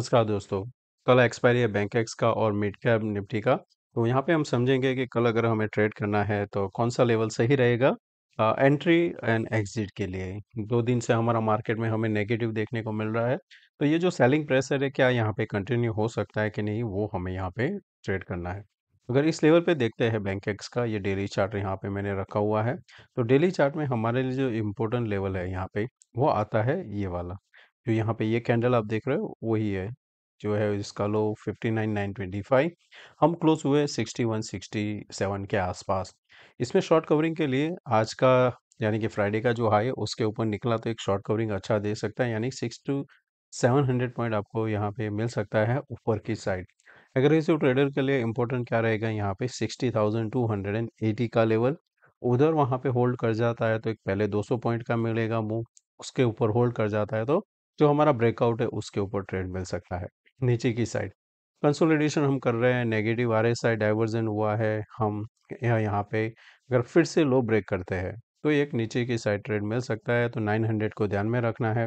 नमस्कार दोस्तों कल एक्सपायरी है बैंक एक्स का और मिड कैप निफ्टी का तो यहाँ पे हम समझेंगे कि कल अगर हमें ट्रेड करना है तो कौन सा लेवल सही रहेगा आ, एंट्री एंड एग्जिट के लिए दो दिन से हमारा मार्केट में हमें नेगेटिव देखने को मिल रहा है तो ये जो सेलिंग प्रेशर है क्या यहाँ पे कंटिन्यू हो सकता है कि नहीं वो हमें यहाँ पे ट्रेड करना है अगर इस लेवल पे देखते हैं बैंक एक्स का ये डेली चार्ट यहाँ पे मैंने रखा हुआ है तो डेली चार्ट में हमारे लिए जो इम्पोर्टेंट लेवल है यहाँ पे वो आता है ये वाला जो यहाँ पे ये कैंडल आप देख रहे हो वही है जो है इसका लो 59,925 हम क्लोज हुए 61,67 के आसपास इसमें शॉर्ट कवरिंग के लिए आज का यानी कि फ्राइडे का जो हाई है उसके ऊपर निकला तो एक शॉर्ट कवरिंग अच्छा दे सकता है यानी six two seven hundred point आपको यहाँ पे मिल सकता है ऊपर की साइड एग्रेसिव ट्रेडर के लिए इंपॉर्टेंट क्या रहेगा यहाँ पे sixty thousand two hundred and eighty का लेवल उधर वहाँ पे होल्ड कर जाता है तो एक पहले दो सौ पॉइंट का मिलेगा मूव उसके ऊपर होल्ड कर जाता है तो जो हमारा ब्रेकआउट है उसके ऊपर ट्रेड मिल सकता है नीचे की साइड कंसोलिडेशन हम कर रहे हैं negative R S I divergence हुआ है हम यहाँ पे अगर फिर से लो ब्रेक करते हैं तो एक नीचे की साइड ट्रेड मिल सकता है तो 900 को ध्यान में रखना है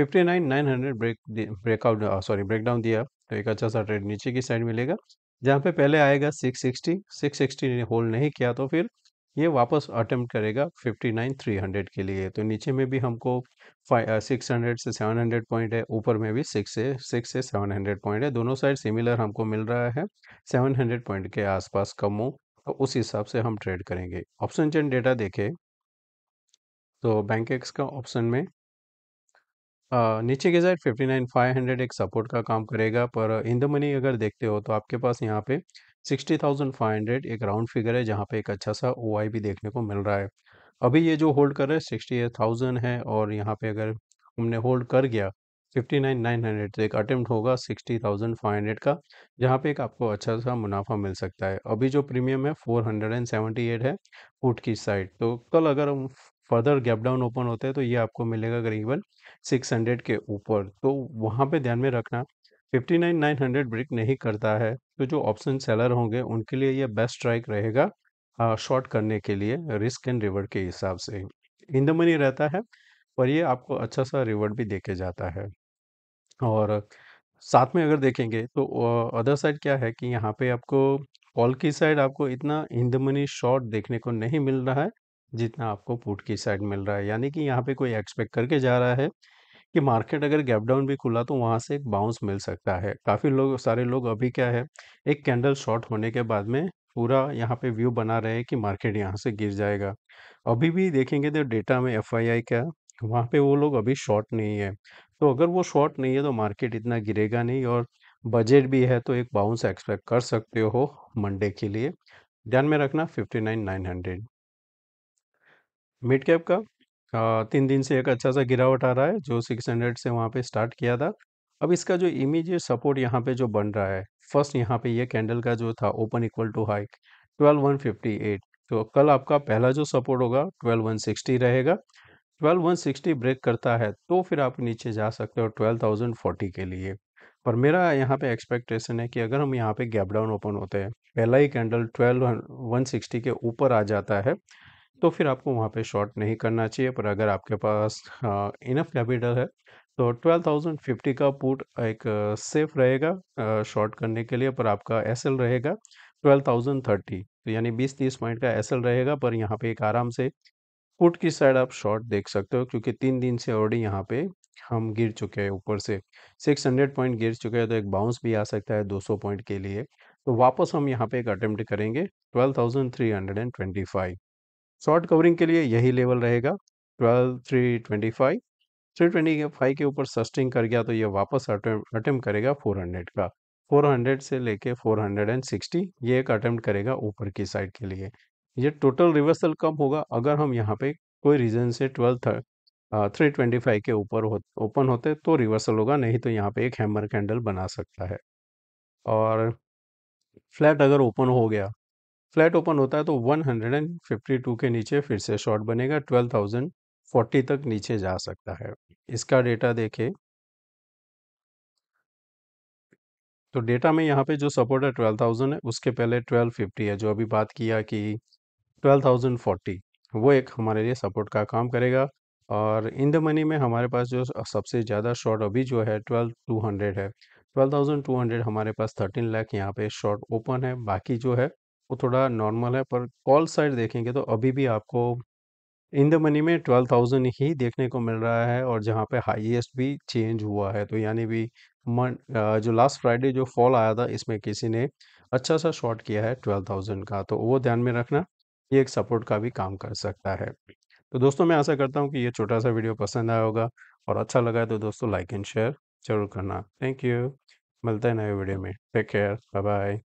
59 900 ब्रेक ब्रेकआउट सॉरी ब्रेकडाउन दिया तो एक अच्छा सा ट्रेड नीचे की साइड मिलेगा जहाँ पे पहले आएगा 660 660 ने होल्ड नहीं किया तो फिर ये वापस अटेम्प्ट करेगा 59300 के लिए तो नीचे में भी हमको सिक्स हंड्रेड से सेवन हंड्रेड पॉइंट है ऊपर में भी सिक्स से सिक्स से सेवन हंड्रेड पॉइंट है दोनों साइड सिमिलर हमको मिल रहा है सेवन हंड्रेड पॉइंट के आसपास कम हो तो उस हिसाब से हम ट्रेड करेंगे ऑप्शन चेन डेटा देखें तो बैंक एक्स का ऑप्शन में आ, नीचे के साइड 59500 एक सपोर्ट का काम करेगा पर इन द मनी अगर देखते हो तो आपके पास यहाँ पे सिक्सटी थाउजेंड फाइव हंड्रेड एक राउंड फिगर है जहाँ पे एक अच्छा सा ओ भी देखने को मिल रहा है अभी ये जो होल्ड कर रहा है सिक्सटी एट थाउजेंड है और यहाँ पे अगर हमने होल्ड कर गया फिफ्टी नाइन नाइन हंड्रेड तो एक अटेम्प्ट होगा सिक्सटी थाउजेंड फाइव हंड्रेड का जहाँ पे एक आपको अच्छा सा मुनाफा मिल सकता है अभी जो प्रीमियम है four hundred and seventy eight है फुट की साइड तो कल अगर हम फर्दर गैप डाउन ओपन होते हैं तो ये आपको मिलेगा करीबन सिक्स हंड्रेड के ऊपर तो वहाँ पे ध्यान में रखना 59900 ब्रेक नहीं करता है तो जो ऑप्शन सेलर होंगे उनके लिए ये बेस्ट स्ट्राइक रहेगा शॉर्ट करने के लिए रिस्क एंड रिवर्ड के हिसाब से इन द मनी रहता है पर ये आपको अच्छा सा रिवर्ड भी देके जाता है और साथ में अगर देखेंगे तो अदर साइड क्या है कि यहाँ पे आपको कॉल की साइड आपको इतना इन द मनी शॉर्ट देखने को नहीं मिल रहा है जितना आपको पुट की साइड मिल रहा है यानी कि यहाँ पे कोई एक्सपेक्ट करके जा रहा है कि मार्केट अगर गैप डाउन भी खुला तो वहाँ से एक बाउंस मिल सकता है काफ़ी लोग सारे लोग अभी क्या है एक कैंडल शॉर्ट होने के बाद में पूरा यहाँ पे व्यू बना रहे हैं कि मार्केट यहाँ से गिर जाएगा अभी भी देखेंगे तो डेटा में एफ का वहाँ पे वो लोग अभी शॉर्ट नहीं है तो अगर वो शॉर्ट नहीं है तो मार्केट इतना गिरेगा नहीं और बजट भी है तो एक बाउंस एक्सपेक्ट कर सकते हो मंडे के लिए ध्यान में रखना fifty nine nine hundred mid cap का तीन दिन से एक अच्छा-सा गिरावट आ रहा है, जो 600 से वहाँ पे स्टार्ट किया था। अब इसका जो इमीजिएट सपोर्ट यहाँ पे जो बन रहा है, फर्स्ट यहाँ पे ये कैंडल का जो था ओपन इक्वल टू हाई 12,158 तो कल आपका पहला जो सपोर्ट होगा 12,160 रहेगा। 12,160 ब्रेक करता है, तो फिर आप नीचे जा सकते हो फोर्टी के लिए। पर मेरा यहाँ पे एक्सपेक्टेशन है कि अगर हम यहाँ पे गैप डाउन ओपन होते हैं, पहला ही कैंडल ट्वेल्व वन सिक्सटी के ऊपर आ जाता है। तो फिर आपको वहाँ पे शॉर्ट नहीं करना चाहिए पर अगर आपके पास हाँ, इनफ कैपिटल है तो 12,050 का पुट एक सेफ रहेगा शॉर्ट करने के लिए पर आपका एस रहेगा 12,030 तो यानी 20-30 पॉइंट का एस रहेगा पर यहाँ पे एक आराम से पुट की साइड आप शॉर्ट देख सकते हो क्योंकि तीन दिन से ऑलरेडी यहाँ पे हम गिर चुके हैं ऊपर से 600 पॉइंट गिर चुके हैं तो एक बाउंस भी आ सकता है 200 पॉइंट के लिए तो वापस हम यहाँ पे एक अटेम्प्ट करेंगे 12,325 शॉर्ट कवरिंग के लिए यही लेवल रहेगा twelve three twenty five three twenty five के ऊपर सस्टिंग कर गया तो ये वापस अटेम्प्ट करेगा फोर हंड्रेड का फोर हंड्रेड से लेके फोर हंड्रेड एंड सिक्सटी ये एक अटेम्प्ट करेगा ऊपर की साइड के लिए ये टोटल रिवर्सल कब होगा अगर हम यहाँ पे कोई रीज़न से ट्वेल्व थ्री ट्वेंटी फाइव के ऊपर हो ओपन होते तो रिवर्सल होगा नहीं तो यहाँ पे एक हैमर कैंडल बना सकता है और फ्लैट अगर ओपन हो गया फ्लैट ओपन होता है तो 152 के नीचे फिर से शॉर्ट बनेगा 12,040 तक नीचे जा सकता है इसका डेटा देखे तो डेटा में यहाँ पे जो सपोर्ट है 12,000 है उसके पहले 1250 है जो अभी बात किया कि 12,040 वो एक हमारे लिए सपोर्ट का काम करेगा और इन द मनी में हमारे पास जो सबसे ज़्यादा शॉर्ट अभी जो है ट्वेल्व टू हंड्रेड है ट्वेल्व थाउजेंड टू हंड्रेड हमारे पास थर्टीन लाख यहाँ पे शॉर्ट ओपन है बाकी जो है वो थोड़ा नॉर्मल है पर कॉल साइड देखेंगे तो अभी भी आपको इन द मनी में ट्वेल्व थाउजेंड ही देखने को मिल रहा है और जहाँ पे हाईएस्ट भी चेंज हुआ है तो यानी भी मन जो लास्ट फ्राइडे जो फॉल आया था इसमें किसी ने अच्छा सा शॉर्ट किया है ट्वेल्व थाउजेंड का तो वो ध्यान में रखना ये एक सपोर्ट का भी काम कर सकता है तो दोस्तों मैं आशा करता हूँ कि ये छोटा सा वीडियो पसंद आया होगा और अच्छा लगा है तो दोस्तों लाइक एंड शेयर जरूर करना थैंक यू मिलते हैं नए वीडियो में टेक केयर बाय बाय